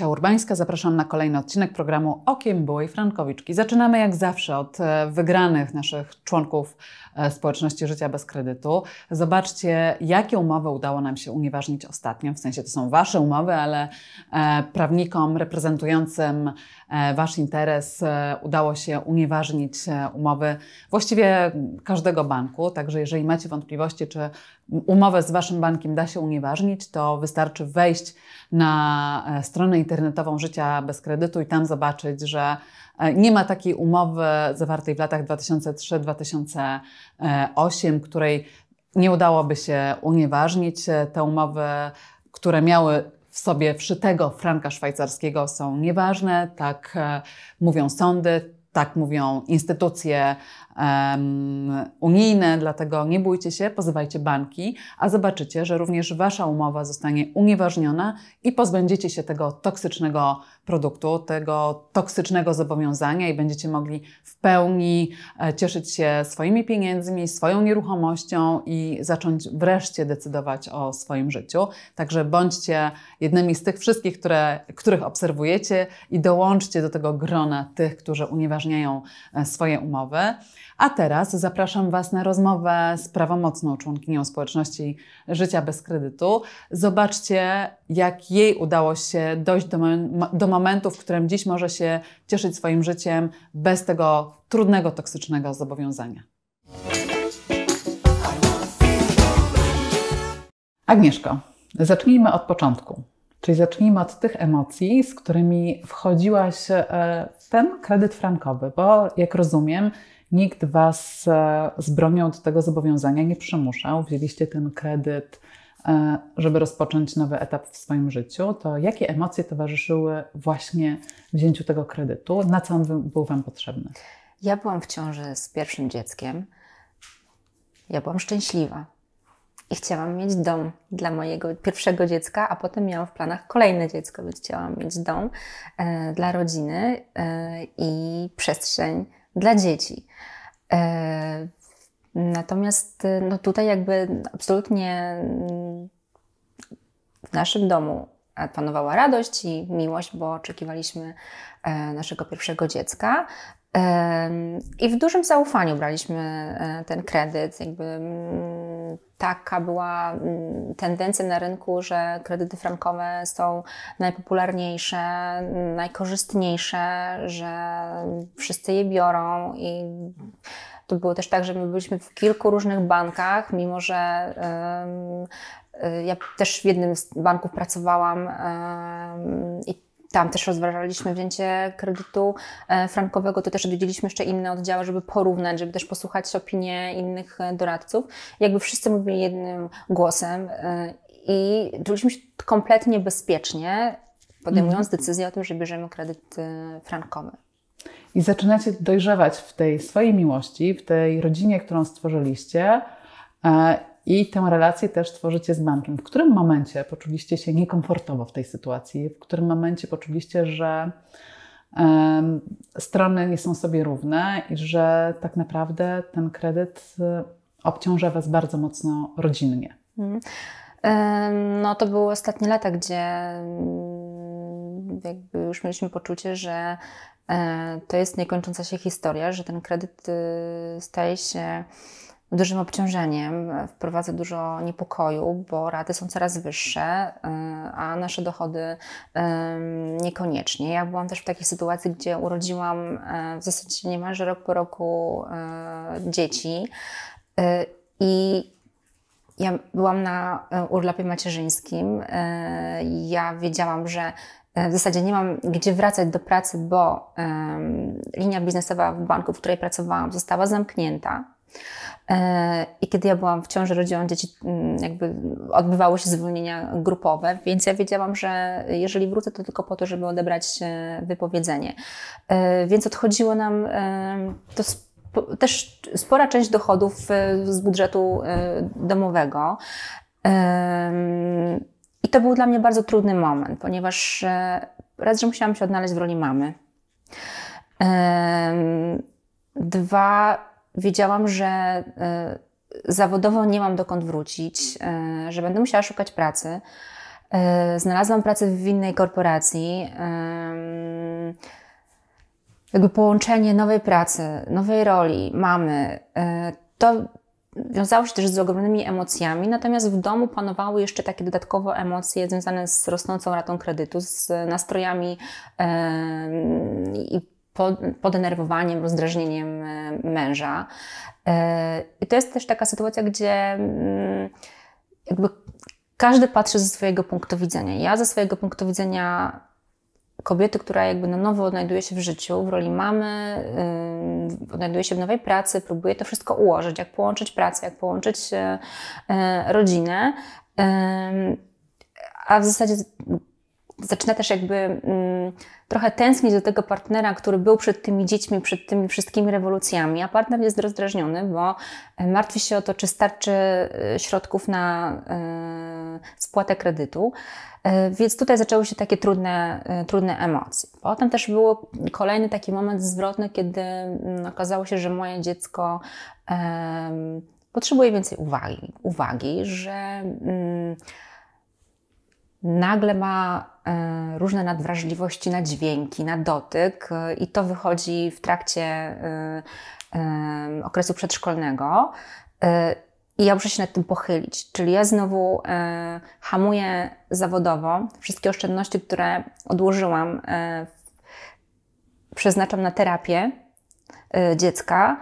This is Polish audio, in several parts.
so Urbańska. Zapraszam na kolejny odcinek programu Okiem Byłej Frankowiczki. Zaczynamy jak zawsze od e, wygranych naszych członków e, społeczności życia bez kredytu. Zobaczcie, jakie umowy udało nam się unieważnić ostatnio. W sensie to są Wasze umowy, ale e, prawnikom reprezentującym Wasz interes udało się unieważnić umowy właściwie każdego banku. Także jeżeli macie wątpliwości, czy umowę z Waszym bankiem da się unieważnić, to wystarczy wejść na stronę internetową internetową Życia bez kredytu i tam zobaczyć, że e, nie ma takiej umowy zawartej w latach 2003-2008, której nie udałoby się unieważnić. E, te umowy, które miały w sobie wszytego franka szwajcarskiego są nieważne, tak e, mówią sądy, tak mówią instytucje um, unijne, dlatego nie bójcie się, pozywajcie banki, a zobaczycie, że również wasza umowa zostanie unieważniona i pozbędziecie się tego toksycznego produktu, tego toksycznego zobowiązania i będziecie mogli w pełni e, cieszyć się swoimi pieniędzmi, swoją nieruchomością i zacząć wreszcie decydować o swoim życiu. Także bądźcie jednymi z tych wszystkich, które, których obserwujecie i dołączcie do tego grona tych, którzy unieważniają e, swoje umowy. A teraz zapraszam Was na rozmowę z prawomocną członkinią społeczności Życia bez kredytu. Zobaczcie, jak jej udało się dojść do, do momentu, momentu, w którym dziś może się cieszyć swoim życiem bez tego trudnego, toksycznego zobowiązania. Agnieszko, zacznijmy od początku. Czyli zacznijmy od tych emocji, z którymi wchodziłaś e, w ten kredyt frankowy, bo jak rozumiem, nikt Was e, z bronią do tego zobowiązania nie przymuszał. Wzięliście ten kredyt E, żeby rozpocząć nowy etap w swoim życiu, to jakie emocje towarzyszyły właśnie wzięciu tego kredytu? Na co on był Wam potrzebny? Ja byłam w ciąży z pierwszym dzieckiem. Ja byłam szczęśliwa i chciałam mieć dom dla mojego pierwszego dziecka, a potem miałam w planach kolejne dziecko, więc chciałam mieć dom e, dla rodziny e, i przestrzeń dla dzieci. E, natomiast no tutaj jakby absolutnie w naszym domu e, panowała radość i miłość, bo oczekiwaliśmy e, naszego pierwszego dziecka. I w dużym zaufaniu braliśmy e, ten kredyt. Jakby mm, taka była mm, tendencja na rynku, że kredyty frankowe są najpopularniejsze, najkorzystniejsze, że wszyscy je biorą i to było też tak, że my byliśmy w kilku różnych bankach, mimo że Y, ja też w jednym z banków pracowałam i tam też rozważaliśmy wzięcie kredytu e, frankowego, to też odwiedziliśmy jeszcze inne oddziały, żeby porównać, żeby też posłuchać opinie innych e, doradców. Jakby wszyscy mówili jednym głosem e, i czuliśmy się kompletnie bezpiecznie, podejmując mhm. decyzję o tym, że bierzemy kredyt frankowy. I zaczynacie dojrzewać w tej swojej miłości, w tej rodzinie, którą stworzyliście i tę relację też tworzycie z bankiem. W którym momencie poczuliście się niekomfortowo w tej sytuacji? W którym momencie poczuliście, że strony nie są sobie równe i że tak naprawdę ten kredyt e, obciąża Was bardzo mocno rodzinnie? Mhm. No to były ostatnie lata, gdzie mm, jakby już mieliśmy poczucie, że e, to jest niekończąca się historia, że ten kredyt y, staje się dużym obciążeniem, wprowadza dużo niepokoju, bo raty są coraz wyższe, y, a nasze dochody y, niekoniecznie. Ja byłam też w takiej sytuacji, gdzie urodziłam y, w zasadzie niemalże rok po roku dzieci i ja byłam na urlopie macierzyńskim. Ja wiedziałam, że w zasadzie nie mam gdzie wracać do pracy, bo linia biznesowa w banku, w której pracowałam, została zamknięta. E, I kiedy ja byłam w ciąży, rodziłam dzieci, mm, jakby odbywały się zwolnienia grupowe, więc ja wiedziałam, że jeżeli wrócę, to tylko po to, żeby odebrać e, wypowiedzenie. E, więc odchodziło nam to też spora część dochodów z budżetu domowego. I to był dla mnie bardzo trudny moment, ponieważ raz, że musiałam się odnaleźć w roli mamy. Dwa, wiedziałam, że e, zawodowo nie mam dokąd wrócić, e, że będę musiała szukać pracy. E, znalazłam pracę w innej korporacji. Jakby połączenie nowej pracy, nowej roli, mamy, to wiązało się też z ogromnymi emocjami, natomiast w domu panowały jeszcze takie dodatkowo emocje związane z rosnącą ratą kredytu, z nastrojami i podenerwowaniem, rozdrażnieniem e, męża. E, I to jest też taka sytuacja, gdzie mm, jakby każdy patrzy ze swojego punktu widzenia. Ja ze swojego punktu widzenia kobiety, która jakby na nowo odnajduje się w życiu, w roli mamy, yy, odnajduje się w nowej pracy, próbuje to wszystko ułożyć, jak połączyć pracę, jak połączyć yy, rodzinę. Yy, a w zasadzie zaczyna też jakby mm, trochę tęsknić do tego partnera, który był przed tymi dziećmi, przed tymi wszystkimi rewolucjami, a partner jest rozdrażniony, bo e, martwi się o to, czy starczy e, środków na y, spłatę kredytu. więc tutaj zaczęły się takie trudne, trudne emocje. Potem też był kolejny taki moment zwrotny, kiedy mm, okazało się, że moje dziecko potrzebuje więcej uwagi, uwagi że mm, nagle ma e, różne nadwrażliwości na dźwięki, na dotyk, i to wychodzi w trakcie e, e, okresu przedszkolnego. I ja muszę się nad tym pochylić. Czyli ja znowu hamuję zawodowo wszystkie oszczędności, które odłożyłam, przeznaczam na terapię dziecka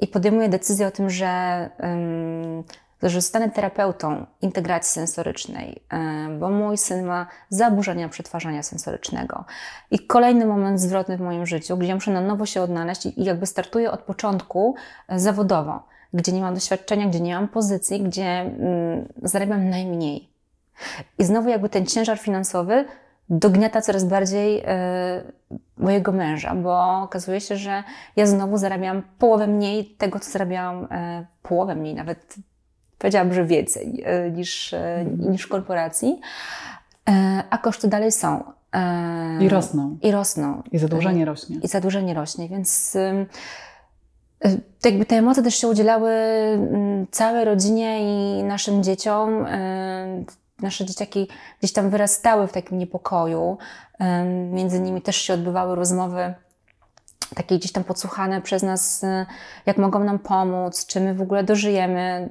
i podejmuję decyzję o tym, że zostanę terapeutą integracji sensorycznej, e, bo mój syn ma zaburzenia przetwarzania sensorycznego. I kolejny moment zwrotny w moim życiu, gdzie muszę na nowo się odnaleźć i jakby startuję od początku e, zawodowo, gdzie nie mam doświadczenia, gdzie nie mam pozycji, gdzie mm, zarabiam najmniej. I znowu jakby ten ciężar finansowy dogniata coraz bardziej e, mojego męża, bo okazuje się, że ja znowu zarabiam połowę mniej tego, co zarabiałam, połowę mniej nawet powiedziałabym, że więcej e, niż, e, mhm. niż korporacji, e, a koszty dalej są. I rosną. I rosną. I zadłużenie rośnie. I zadłużenie rośnie, więc jakby te emocje też się udzielały mm, całej rodzinie i naszym dzieciom. Nasze dzieciaki gdzieś tam wyrastały w takim niepokoju. Między nimi też się odbywały rozmowy takie gdzieś tam podsłuchane przez nas, jak mogą nam pomóc, czy my w ogóle dożyjemy mm,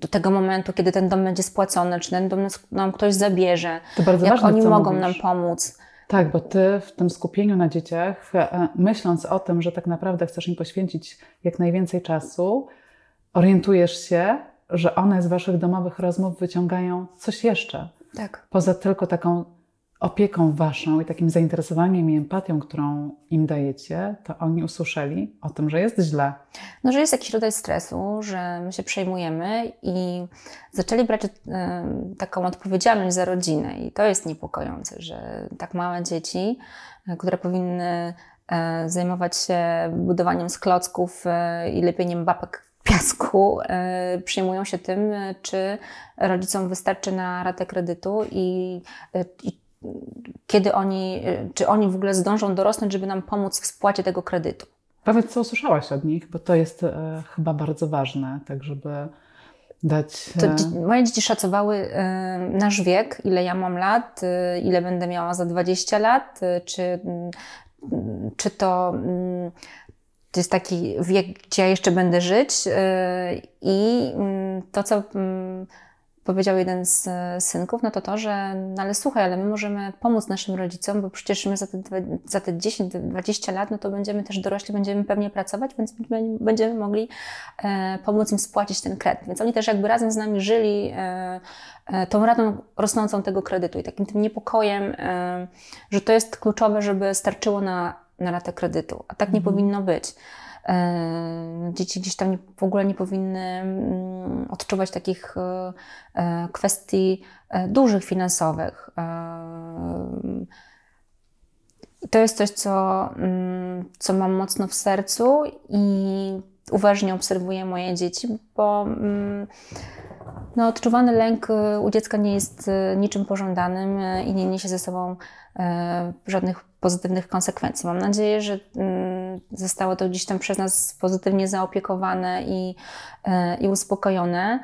do tego momentu, kiedy ten dom będzie spłacony, czy ten dom nam ktoś zabierze, to bardzo jak ważne, oni mogą mówisz. nam pomóc. Tak, bo ty w tym skupieniu na dzieciach, e, myśląc o tym, że tak naprawdę chcesz im poświęcić jak najwięcej czasu, orientujesz się, że one z waszych domowych rozmów wyciągają coś jeszcze. Tak. Poza tylko taką opieką waszą i takim zainteresowaniem i empatią, którą im dajecie, to oni usłyszeli o tym, że jest źle. No, że jest jakiś rodzaj stresu, że my się przejmujemy i zaczęli brać y, taką odpowiedzialność za rodzinę. I to jest niepokojące, że tak małe dzieci, e, które powinny y, zajmować się budowaniem sklocków y, i lepieniem babek piasku przejmują przyjmują się tym, czy rodzicom wystarczy na ratę kredytu i, i kiedy oni, y, czy oni w ogóle zdążą dorosnąć, żeby nam pomóc w spłacie tego kredytu. Powiedz, co usłyszałaś od nich, bo to jest e, chyba bardzo ważne, tak żeby dać... E... To, moje dzieci szacowały e, nasz wiek, ile ja mam lat, y, ile będę miała za 20 lat, czy, czy to... to jest taki wiek, gdzie ja jeszcze będę żyć, i mm, to, co mm, powiedział jeden z e, synków, no to to, że no ale słuchaj, ale my możemy pomóc naszym rodzicom, bo przecież my za te, za te 10-20 lat, no to będziemy też dorośli, będziemy pewnie pracować, więc będziemy mogli e, pomóc im spłacić ten kredyt. Więc oni też jakby razem z nami żyli e, e, tą ratą rosnącą tego kredytu i takim tym niepokojem, e, że to jest kluczowe, żeby starczyło na, na ratę kredytu, a tak nie mhm. powinno być. E, dzieci gdzieś tam nie, w ogóle nie powinny mm, odczuwać takich e, e, kwestii dużych finansowych. to jest coś, co, mm, co mam mocno w sercu i uważnie obserwuję moje dzieci, bo mm, no, odczuwany lęk u dziecka nie jest niczym pożądanym i nie niesie ze sobą żadnych pozytywnych konsekwencji. Mam nadzieję, że zostało to gdzieś tam przez nas pozytywnie zaopiekowane i, e, i uspokojone.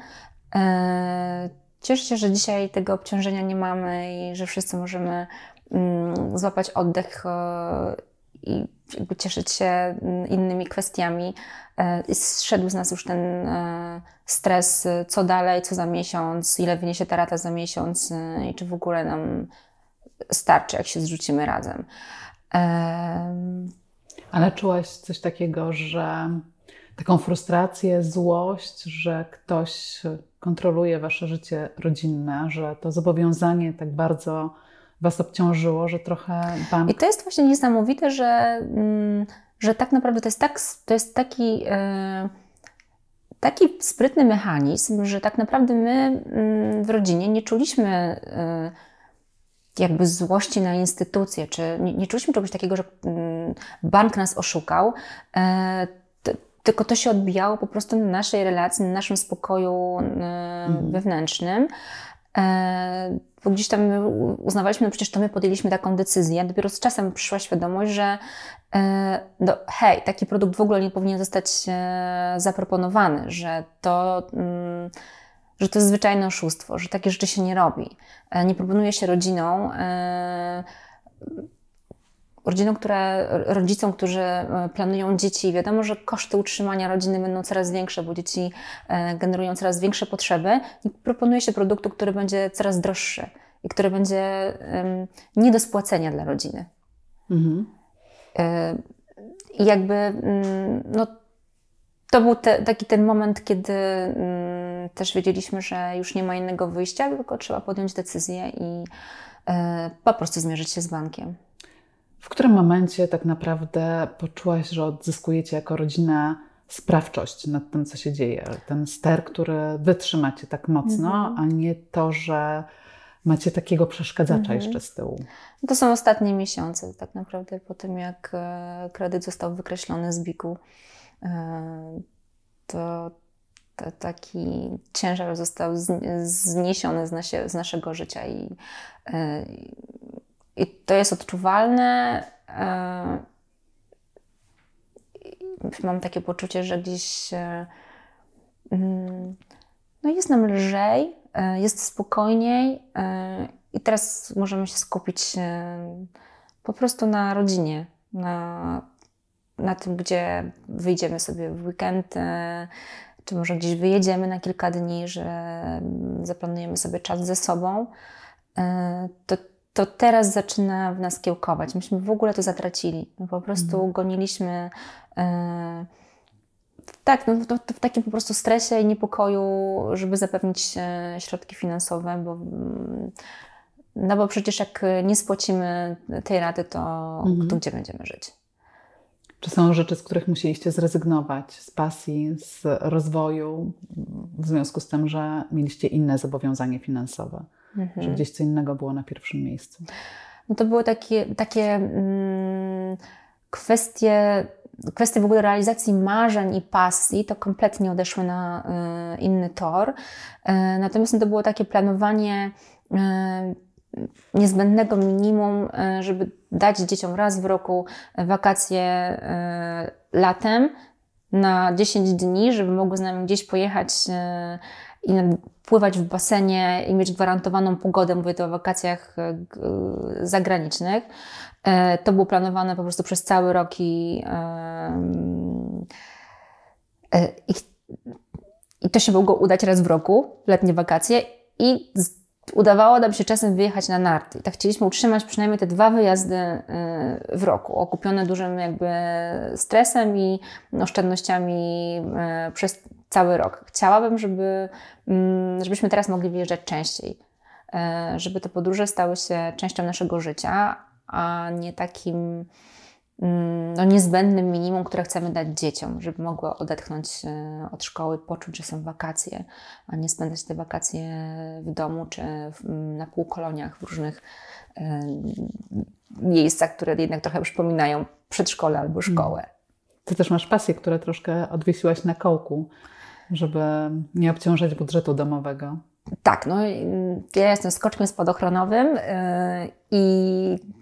E, cieszę się, że dzisiaj tego obciążenia nie mamy i że wszyscy możemy mm, złapać oddech e, i cieszyć się mm, innymi kwestiami. I zszedł z nas już ten stres, co dalej, co za miesiąc, ile wyniesie ta rata za miesiąc i czy w ogóle nam starczy, jak się zrzucimy razem. Ale czułaś coś takiego, że taką frustrację, złość, że ktoś kontroluje wasze życie rodzinne, że to zobowiązanie tak bardzo was obciążyło, że trochę bank... I to jest właśnie niesamowite, że, mm, że tak naprawdę to jest, tak, to jest taki, e, taki sprytny mechanizm, że tak naprawdę my mm, w rodzinie nie czuliśmy e, jakby złości na instytucje, czy nie, nie czuliśmy czegoś takiego, że mm, bank nas oszukał, e, tylko to się odbijało po prostu na naszej relacji, na naszym spokoju mhm. wewnętrznym. E, bo gdzieś tam uznawaliśmy, no przecież to my podjęliśmy taką decyzję. Dopiero z czasem przyszła świadomość, że e, no, hej, taki produkt w ogóle nie powinien zostać zaproponowany, że to mm, że to jest zwyczajne oszustwo, że takie rzeczy się nie robi. E, nie proponuje się rodzinom, rodziną, e, które, rodzicom, którzy e, planują dzieci. Wiadomo, że koszty utrzymania rodziny będą coraz większe, bo dzieci generują coraz większe potrzeby nie proponuje się produktu, który będzie coraz droższy i który będzie nie do spłacenia dla rodziny. Mhm. I jakby mm, no, to był te, taki ten moment, kiedy mm, też wiedzieliśmy, że już nie ma innego wyjścia, tylko trzeba podjąć decyzję i e, po prostu zmierzyć się z bankiem. W którym momencie tak naprawdę poczułaś, że odzyskujecie jako rodzina sprawczość nad tym, co się dzieje? Ten ster, który wytrzymacie tak mocno, mhm. a nie to, że macie takiego przeszkadzacza mhm. jeszcze z tyłu. To są ostatnie miesiące, tak naprawdę, po tym jak e, kredyt został wykreślony z biku. E, to, taki ciężar został zniesiony z, nasie, z naszego życia i, y, i to jest odczuwalne. Y, mam takie poczucie, że gdzieś mm, no jest nam lżej, y, jest spokojniej i teraz możemy się skupić po prostu na rodzinie, na, na tym, gdzie wyjdziemy sobie w weekend, czy może gdzieś wyjedziemy na kilka dni, że zaplanujemy sobie czas ze sobą, e, to, to teraz zaczyna w nas kiełkować. Myśmy w ogóle to zatracili. My po prostu mhm. goniliśmy e, tak, no to, to w takim po prostu stresie i niepokoju, żeby zapewnić e, środki finansowe, bo mm, no bo przecież jak nie spłacimy tej rady, to, mhm. to gdzie będziemy żyć? Czy są rzeczy, z których musieliście zrezygnować z pasji, z rozwoju, w związku z tym, że mieliście inne zobowiązanie finansowe? Mhm. Że gdzieś co innego było na pierwszym miejscu? No to były takie, takie mm, kwestie kwestie w ogóle realizacji marzeń i pasji to kompletnie odeszły na y, inny tor. Y, natomiast to było takie planowanie y, niezbędnego minimum, e, żeby dać dzieciom raz w roku wakacje e, latem na 10 dni, żeby mogły z nami gdzieś pojechać e, i pływać w basenie i mieć gwarantowaną pogodę, mówię tu o wakacjach zagranicznych. To było planowane po prostu przez cały rok i, i, to się mogło udać raz w roku, letnie wakacje i udawało nam się czasem wyjechać na narty. I tak chcieliśmy utrzymać przynajmniej te dwa wyjazdy y, w roku, okupione dużym jakby stresem i oszczędnościami y, przez cały rok. Chciałabym, żeby, mm, żebyśmy teraz mogli wyjeżdżać częściej, y, żeby te podróże stały się częścią naszego życia, a nie takim Mm, no, niezbędnym minimum, które chcemy dać dzieciom, żeby mogły odetchnąć e, od szkoły, poczuć, że są wakacje, a nie spędzać te wakacje w domu czy mm, na półkoloniach w różnych e, miejscach, które jednak trochę przypominają przedszkole albo mm. szkołę. Ty też masz pasję, które troszkę odwiesiłaś na kołku, żeby nie obciążać budżetu domowego. Tak, no ja jestem skoczkiem spadochronowym y, i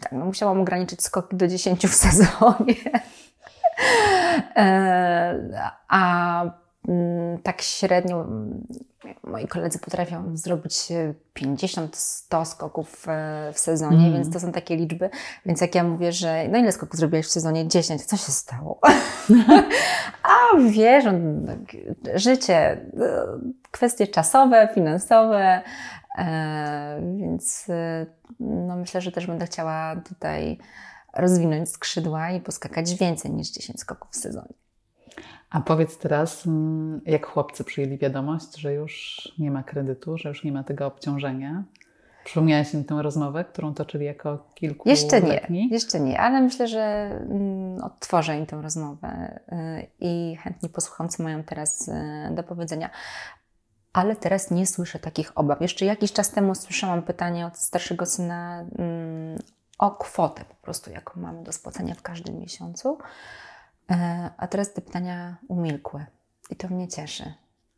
tak, no, musiałam ograniczyć skoki do 10 w sezonie. E, a Mm, tak średnio mm, moi koledzy potrafią zrobić 50-100 e, skoków e, w sezonie, mm. więc to są takie liczby. Więc jak ja mówię, że no ile skoków zrobiłeś w sezonie? 10. Co się stało? A wiesz, życie, e, kwestie czasowe, finansowe, więc no myślę, że też będę chciała tutaj rozwinąć skrzydła i poskakać więcej niż 10 skoków w sezonie. A powiedz teraz, mm, jak chłopcy przyjęli wiadomość, że już nie ma kredytu, że już nie ma tego obciążenia? Przypomniałaś im tę rozmowę, którą toczyli jako kilku Jeszcze nie, jeszcze nie, ale myślę, że mm, odtworzę im tę rozmowę y, i chętnie posłucham, co mają teraz y, do powiedzenia. Ale teraz nie słyszę takich obaw. Jeszcze jakiś czas temu słyszałam pytanie od starszego syna mm, o kwotę po prostu, jaką mamy do spłacenia w każdym miesiącu. E, a teraz te pytania umilkły i to mnie cieszy,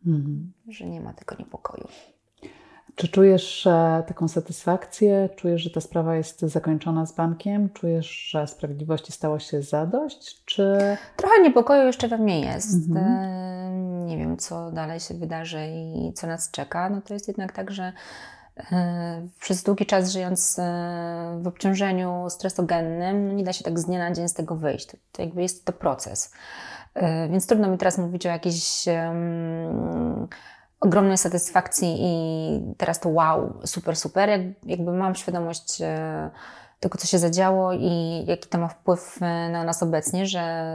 mhm. że nie ma tego niepokoju. Czy czujesz taką satysfakcję? Czujesz, że ta sprawa jest zakończona z bankiem? Czujesz, że sprawiedliwości stało się zadość? Czy... Trochę niepokoju jeszcze we mnie jest. Mhm. E, nie wiem, co dalej się wydarzy i co nas czeka. No to jest jednak tak, że E, przez długi czas żyjąc e, w obciążeniu stresogennym, no nie da się tak z dnia na dzień z tego wyjść. To, jakby jest to proces. E, więc trudno mi teraz mówić o jakiejś um, ogromnej satysfakcji i teraz to wow, super, super. Jak, jakby mam świadomość tego, co się zadziało i jaki to ma wpływ na nas obecnie, że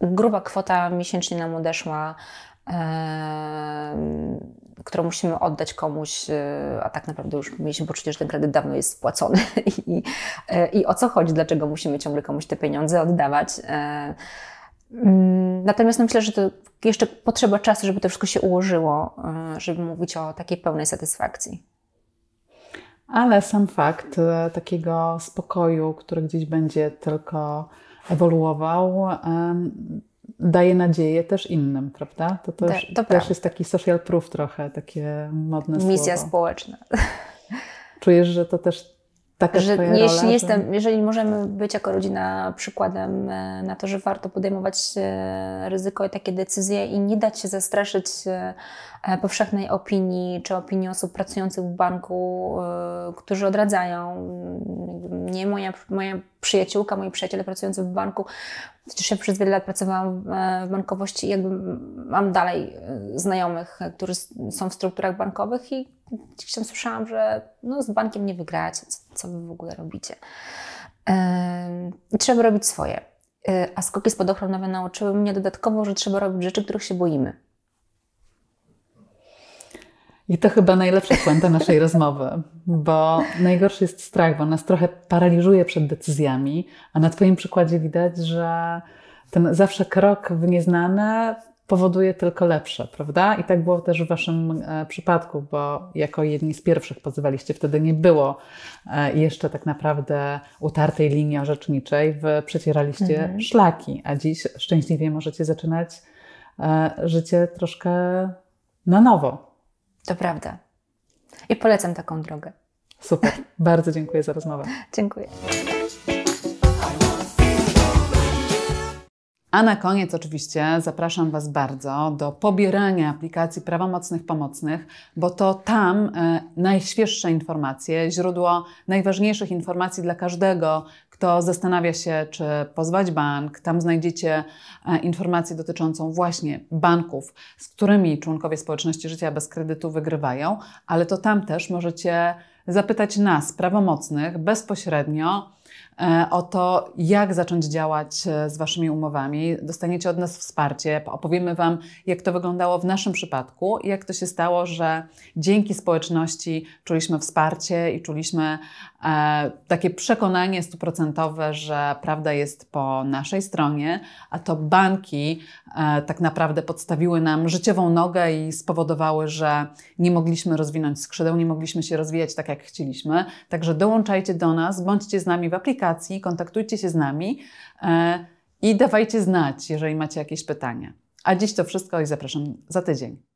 gruba kwota miesięcznie nam odeszła którą musimy oddać komuś, y, a tak naprawdę już mieliśmy poczucie, że ten kredyt dawno jest spłacony I, y, i o co chodzi, dlaczego musimy ciągle komuś te pieniądze oddawać. Y, mm, natomiast no myślę, że to jeszcze potrzeba czasu, żeby to wszystko się ułożyło, żeby mówić o takiej pełnej satysfakcji. Ale sam fakt takiego spokoju, który gdzieś będzie tylko ewoluował, daje nadzieję też innym, prawda? To, też, to też jest taki social proof trochę, takie modne Misja słowo. Misja społeczna. Czujesz, że to też taka że twoja jeśli rola, jestem, że... Jeżeli możemy być jako rodzina przykładem e, na to, że warto podejmować e, ryzyko i takie decyzje i nie dać się zastraszyć e, powszechnej opinii czy opinii osób pracujących w banku, którzy odradzają. Nie moja, moja przyjaciółka, moi przyjaciele pracujący w banku Przecież ja przez wiele lat pracowałam e, w bankowości i jakby mam dalej e, znajomych, e, którzy są w strukturach bankowych i gdzieś tam słyszałam, że no, z bankiem nie wygracie, co, wy w ogóle robicie. Yy, trzeba robić swoje. Yy, a skoki spadochronowe nauczyły mnie dodatkowo, że trzeba robić rzeczy, których się boimy. I to chyba najlepsza puenta naszej rozmowy, bo najgorszy jest strach, bo nas trochę paraliżuje przed decyzjami, a na Twoim przykładzie widać, że ten zawsze krok w nieznane powoduje tylko lepsze, prawda? I tak było też w Waszym e, przypadku, bo jako jedni z pierwszych pozywaliście, wtedy nie było e, jeszcze tak naprawdę utartej linii orzeczniczej, wy przecieraliście mhm. szlaki, a dziś szczęśliwie możecie zaczynać e, życie troszkę na nowo. To prawda. I polecam taką drogę. Super. Bardzo dziękuję za rozmowę. Dziękuję. A na koniec oczywiście zapraszam Was bardzo do pobierania aplikacji prawomocnych pomocnych, bo to tam e, najświeższe informacje, źródło najważniejszych informacji dla każdego, kto zastanawia się, czy pozwać bank, tam znajdziecie e, informację dotyczącą właśnie banków, z którymi członkowie społeczności życia bez kredytu wygrywają, ale to tam też możecie zapytać nas, prawomocnych, bezpośrednio E, o to, jak zacząć działać e, z Waszymi umowami. Dostaniecie od nas wsparcie, opowiemy Wam, jak to wyglądało w naszym przypadku i jak to się stało, że dzięki społeczności czuliśmy wsparcie i czuliśmy e, takie przekonanie stuprocentowe, że prawda jest po naszej stronie, a to banki e, tak naprawdę podstawiły nam życiową nogę i spowodowały, że nie mogliśmy rozwinąć skrzydeł, nie mogliśmy się rozwijać tak, jak chcieliśmy. Także dołączajcie do nas, bądźcie z nami w aplikacji kontaktujcie się z nami e, i dawajcie znać, jeżeli macie jakieś pytania. A dziś to wszystko i zapraszam za tydzień.